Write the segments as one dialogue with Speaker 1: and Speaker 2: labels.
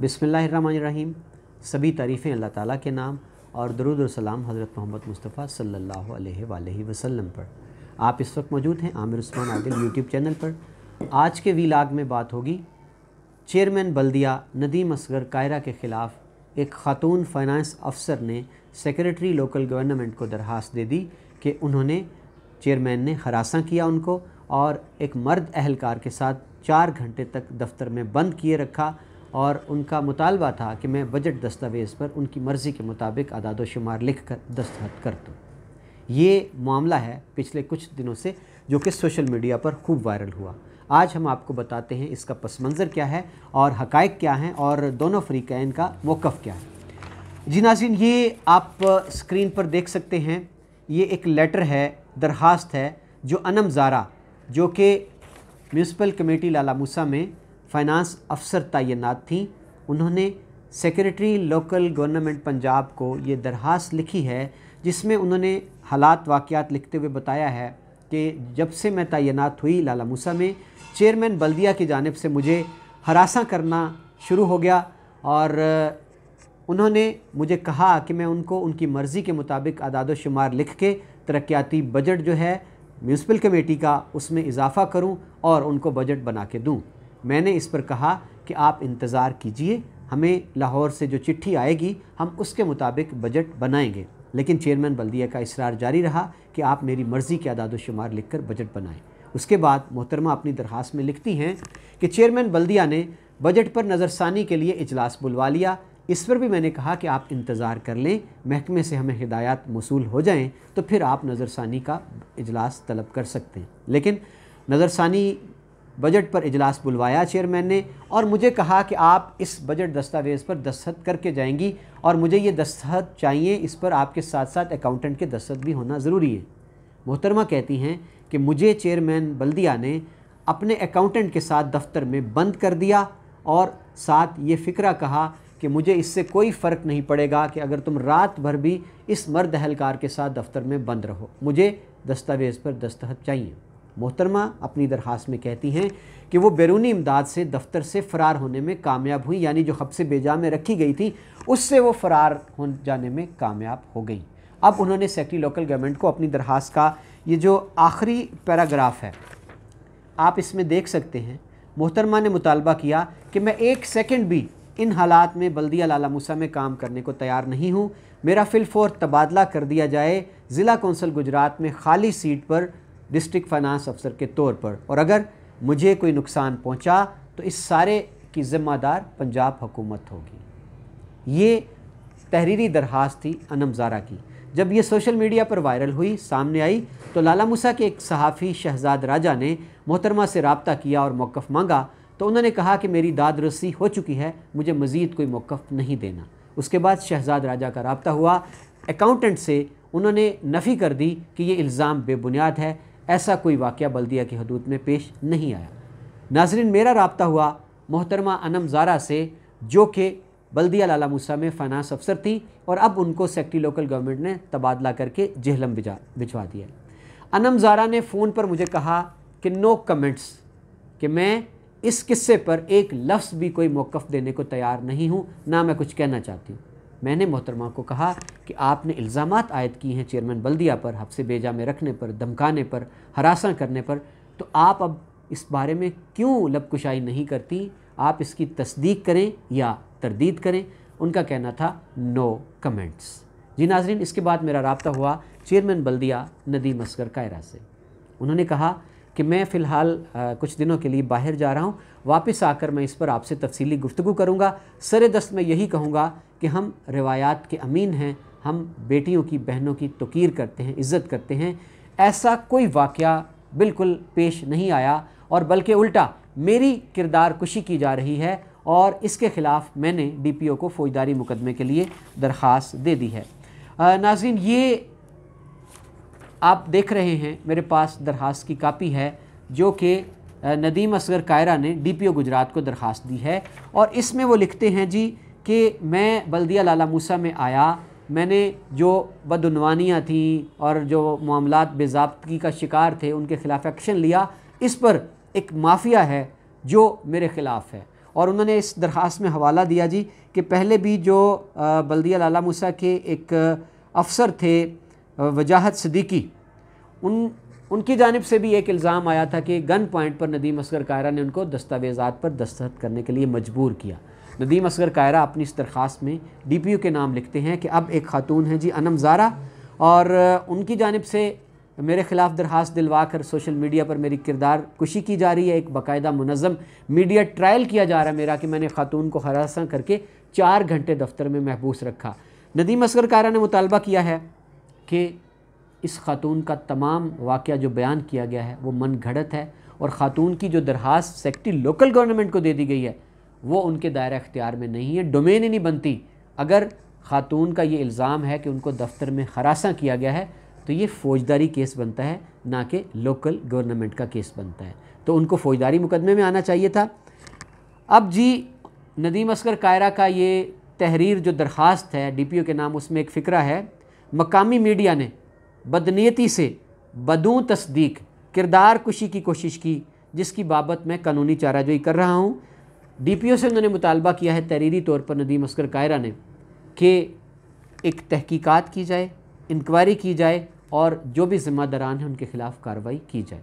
Speaker 1: बिसमीम सभी तारीफ़ें अल्लाह ताला के नाम और दरुद और सलाम हज़रत मोहम्मद मुस्तफ़ा सल्लल्लाहु अलैहि वसल्लम पर आप इस वक्त मौजूद हैं आमिर उस्मान आदिल यूट्यूब चैनल पर आज के वीलाग में बात होगी चेयरमैन बल्दिया नदीम असगर कायरा के ख़िलाफ़ एक ख़ातून फाइनेंस अफसर ने सेक्रेटरी लोकल गवर्नमेंट को दरख्वास्त दे दी कि उन्होंने चेयरमैन ने हरासा किया उनको और एक मर्द अहलकार के साथ चार घंटे तक दफ्तर में बंद किए रखा और उनका मुतालबा था कि मैं बजट दस्तावेज़ पर उनकी मर्ज़ी के मुताबिक अदाद शुमार लिख कर दस्तखत कर दूँ ये मामला है पिछले कुछ दिनों से जो कि सोशल मीडिया पर खूब वायरल हुआ आज हम आपको बताते हैं इसका पस मंज़र क्या है और हकायक क्या हैं और दोनों फ्रीकैन का मौक़ क्या है जी नाजिन ये आप स्क्रीन पर देख सकते हैं ये एक लेटर है दरख्वास्त है जो अनम जारा जो कि म्यूनसिपल कमेटी लाला मूसा में फाइनेंस अफसर तैनात थी उन्होंने सेक्रेटरी लोकल गवर्नमेंट पंजाब को ये दरख्वास्त लिखी है जिसमें उन्होंने हालात वाक़ात लिखते हुए बताया है कि जब से मैं तैनात हुई लाला मूसा में चेयरमैन बल्दिया की जानब से मुझे हरासा करना शुरू हो गया और उन्होंने मुझे कहा कि मैं उनको उनकी मर्ज़ी के मुताबिक अदाद शुमार लिख के तरक्याती बजट जो है म्यूनसिपल कमेटी का उसमें इजाफ़ा करूं और उनको बजट बना के दूं मैंने इस पर कहा कि आप इंतज़ार कीजिए हमें लाहौर से जो चिट्ठी आएगी हम उसके मुताबिक बजट बनाएंगे लेकिन चेयरमैन बल्दिया का इसरार जारी रहा कि आप मेरी मर्ज़ी के आदाद शुमार लिख कर बजट बनाएँ उसके बाद मोहतरमा अपनी दरख्वास्त में लिखती हैं कि चेयरमैन बल्दिया ने बजट पर नज़रसानी के लिए इजलास बुलवा लिया इस पर भी मैंने कहा कि आप इंतज़ार कर लें महकमे से हमें हिदायत मौसू हो जाएँ तो फिर आप नज़रसानी का इजलास तलब कर सकते हैं लेकिन नज़रसानी बजट पर इजलास बुलवाया चेयरमैन ने और मुझे कहा कि आप इस बजट दस्तावेज़ पर दस्तखत करके जाएंगी और मुझे ये दस्तखत चाहिए इस पर आपके साथ साथ अकाउंटेंट के दस्तखत भी होना ज़रूरी है मोहतरमा कहती हैं कि मुझे चेयरमैन बल्दिया ने अपने अकाउंटेंट के साथ दफ्तर में बंद कर दिया और साथ ये फ़िक्रा कहा कि मुझे इससे कोई फ़र्क नहीं पड़ेगा कि अगर तुम रात भर भी इस मर्द अहलकार के साथ दफ्तर में बंद रहो मुझे दस्तावेज़ पर दस्तखत चाहिए मोहतरमा अपनी दरख्वास्त में कहती हैं कि वो बैरूनी इमदाद से दफ्तर से फ़रार होने में कामयाब हुई यानी जो हब्स बेजा में रखी गई थी उससे वो फ़रार हो जाने में कामयाब हो गई अब उन्होंने सेक्रेटरी लोकल गवर्नमेंट को अपनी दरख्वास्त का ये जो आखिरी पैराग्राफ है आप इसमें देख सकते हैं मोहतरमा ने मुतालबा किया कि मैं एक सेकेंड भी इन हालात में बल्दिया लाला मूसा में काम करने को तैयार नहीं हूँ मेरा फिलफोर तबादला कर दिया जाए ज़िला कौंसल गुजरात में खाली सीट पर डिस्ट्रिक्ट फाइनेंस अफसर के तौर पर और अगर मुझे कोई नुकसान पहुंचा तो इस सारे की ज़िम्मेदार पंजाब हुकूमत होगी ये तहरीरी दरख्वास्त थी अनमजारा की जब ये सोशल मीडिया पर वायरल हुई सामने आई तो लाला मूसा के एक सहाफ़ी शहजाद राजा ने मोहतरमा से रबता किया और मौक़ मांगा तो उन्होंने कहा कि मेरी दाद रसी हो चुकी है मुझे मज़ीद कोई मौक़ नहीं देना उसके बाद शहजाद राजा का रबता हुआ अकाउंटेंट से उन्होंने नफ़ी कर दी कि ये इल्ज़ाम बेबुनियाद है ऐसा कोई वाक़ बल्दिया की हदूद में पेश नहीं आया नाजरीन मेरा रबता हुआ मोहतरमा अनम जारा से जो कि बल्दिया लाला मूसा में फ़ाइनांस अफसर थी और अब उनको सेक्टी लोकल गवर्नमेंट ने तबादला करके जहलम भिजवा दिया अनम जारा ने फ़ोन पर मुझे कहा कि नो कमेंट्स कि मैं इस किस्से पर एक लफ्ज़ भी कोई मौक़ देने को तैयार नहीं हूँ ना मैं कुछ कहना चाहती हूँ मैंने मोहतरमा को कहा कि आपने इल्ज़ाम आयद किए हैं चेयरमैन बल्दिया पर हफ्से बेजा में रखने पर धमकाने पर हरासा करने पर तो आप अब इस बारे में क्यों लबकुशाई नहीं करती आप इसकी तस्दीक करें या तरदीद करें उनका कहना था नो कमेंट्स जी नाजरीन इसके बाद मेरा रबता हुआ चेयरमैन बल्दिया नदीम असगर कायरा से उन्होंने कहा कि मैं फ़िलहाल कुछ दिनों के लिए बाहर जा रहा हूँ वापस आकर मैं इस पर आपसे तफसली गुफ्तु करूँगा सर दस्त मैं यही कहूँगा कि हम रिवायात के अमीन हैं हम बेटियों की बहनों की तकीर करते हैं इज़्ज़त करते हैं ऐसा कोई वाक़ बिल्कुल पेश नहीं आया और बल्कि उल्टा मेरी किरदार कुशी की जा रही है और इसके ख़िलाफ़ मैंने डी पी ओ को फौजदारी मुकदमे के लिए दरख्वास्त दे दी है नाजिन ये आप देख रहे हैं मेरे पास दरख्वास्त की कापी है जो कि नदीम असगर कायरा ने डी पी ओ गुजरात को दरख्वास्त दी है और इसमें वो लिखते हैं जी कि मैं बल्दिया लाला मूसा में आया मैंने जो बदनवानियाँ थीं और जो मामला बेजाबगी का शिकार थे उनके ख़िलाफ़ एक्शन लिया इस पर एक माफिया है जो मेरे ख़िलाफ़ है और उन्होंने इस दरख्वास्त में हवाला दिया जी कि पहले भी जो बल्दिया लाला मूसा के एक अफ़सर थे वजाहत सदीकी उन उनकी जानब से भी एक इल्ज़ाम आया था कि गन पॉइंट पर नदीम असगर कायरा ने उनको दस्तावेज़ात पर दस्तखत करने के लिए मजबूर किया नदीम असगर कायरा अपनी इस दरख्वास में डी पी यू के नाम लिखते हैं कि अब एक खातून है जी अनम जारा और उनकी जानब से मेरे ख़िलाफ़ दरख्वास दिलवा कर सोशल मीडिया पर मेरी किरदार कुशी की जा रही है एक बाकायदा मनज़म मीडिया ट्रायल किया जा रहा है मेरा कि मैंने खातून को हरासा करके चार घंटे दफ्तर में महबूस रखा नदीम असगर कायरा ने मुतालबा किया है कि इस खातून का तमाम वाक़ जो बयान किया गया है वो मन घड़त है और ख़ातून की जो दरख्वास्त सेक्टरी लोकल गवर्नमेंट को दे दी गई है वो उनके दायरा अख्तियार में नहीं है डोमेन ही नहीं बनती अगर ख़ातून का ये इल्ज़ाम है कि उनको दफ्तर में हरासा किया गया है तो ये फौजदारी केस बनता है ना कि लोकल गवर्नमेंट का केस बनता है तो उनको फौजदारी मुकदमे में आना चाहिए था अब जी नदीम असगर कायरा का ये तहरीर जो दरख्वास्त है ओ के नाम उसमें एक फ़िक्रा है मकामी मीडिया ने बदनीती से बदू तस्दीक किरदार कुशी की कोशिश की जिसकी बाबत मैं कानूनी चाराजोई कर रहा हूँ डी पी ओ से उन्होंने मुतालबा किया है तहरीरी तौर पर नदीम असगर कायरा ने कि एक तहकीकात की जाए इंक्वायरी की जाए और जो भी ज़िम्मेदारान हैं उनके ख़िलाफ़ कार्रवाई की जाए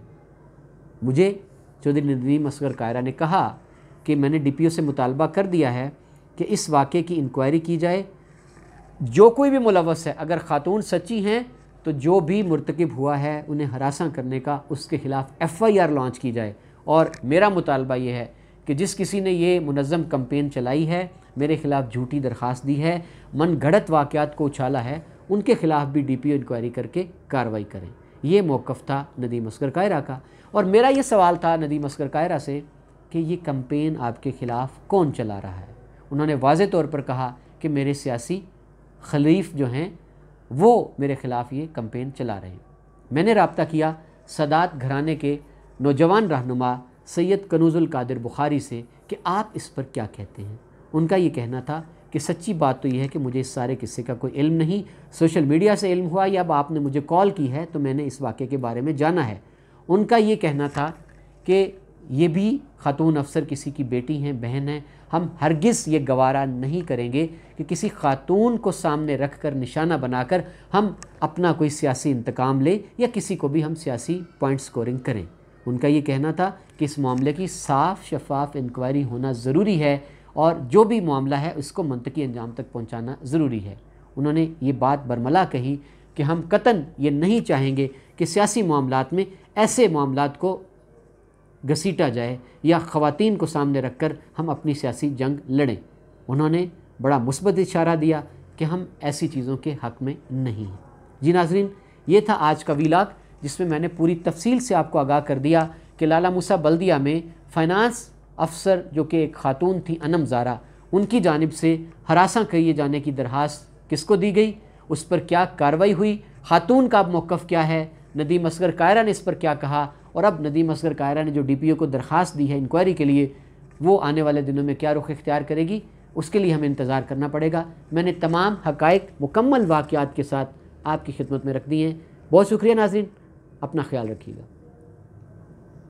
Speaker 1: मुझे चौधरी नदीम असगर कायरा ने कहा कि मैंने डी पी ओ से मुतालबा कर दिया है कि इस वाक़े की इंक्वायरी की जाए जो कोई भी मुलवस है अगर ख़ातून सच्ची हैं तो जो भी मरतकब हुआ है उन्हें हरासा करने का उसके ख़िलाफ़ एफ़ आई आर लॉन्च की जाए और मेरा मुतालबा ये है कि जिस किसी ने ये मुनज़म कम्पेन चलाई है मेरे ख़िलाफ़ झूठी दरख्वास्त दी है मन गढ़त वाक़ात को उछाला है उनके ख़िलाफ़ भी डी पी ओ इंक्वायरी करके कार्रवाई करें ये मौक़ था नदीम अस्कर कायरा का और मेरा ये सवाल था नदीम अस्कर कायरा से कि ये कम्पेन आपके ख़िलाफ़ कौन चला रहा है उन्होंने वाज तौर पर कहा कि मेरे सियासी खलीफ जो हैं वो मेरे ख़िलाफ़ ये कम्पेन चला रहे हैं मैंने रबता किया सदात घराने के नौजवान रहनुमा सैयद कनूज़ुल कादिर बुखारी से कि आप इस पर क्या कहते हैं उनका ये कहना था कि सच्ची बात तो यह है कि मुझे इस सारे किस्से का कोई इल्म नहीं सोशल मीडिया से इल्म हुआ या अब आपने मुझे कॉल की है तो मैंने इस वाक़े के बारे में जाना है उनका ये कहना था कि ये भी खातून अफसर किसी की बेटी हैं बहन हैं हम हरगिज़ ये गवारा नहीं करेंगे कि किसी खातून को सामने रख कर निशाना बनाकर हम अपना कोई सियासी इंतकाम लें या किसी को भी हम सियासी पॉइंट स्कोरिंग करें उनका ये कहना था कि इस मामले की साफ शफाफ इंक्वायरी होना ज़रूरी है और जो भी मामला है उसको मनतकी अंजाम तक पहुँचाना ज़रूरी है उन्होंने ये बात बरमला कही कि हम कतन ये नहीं चाहेंगे कि सियासी मामला में ऐसे मामला को घसीटा जाए या ख़वान को सामने रख कर हम अपनी सियासी जंग लड़ें उन्होंने बड़ा मुस्बत इशारा दिया कि हम ऐसी चीज़ों के हक़ में नहीं हैं जी नाजरीन ये था आज का वीलाग जिसमें मैंने पूरी तफसील से आपको आगाह कर दिया कि लाला मूसा बल्दिया में फाइनेंस अफसर जो कि एक खातून थी अनम जारा उनकी जानब से हरासा किए जाने की दरख्वास्त किसको दी गई उस पर क्या कार्रवाई हुई खातून का अब मौक़ क्या है नदीम असगर कायरा ने इस पर क्या कहा और अब नदीम असगर कायरा ने जो डी पी ओ को दरख्वास्त दी है इंक्वायरी के लिए वो आने वाले दिनों में क्या रुख इख्तियार करेगी उसके लिए हमें इंतज़ार करना पड़ेगा मैंने तमाम हक़ मुकम्मल वाक़ात के साथ आपकी खिदमत में रख दी हैं बहुत शुक्रिया नाजरीन अपना ख्याल रखिएगा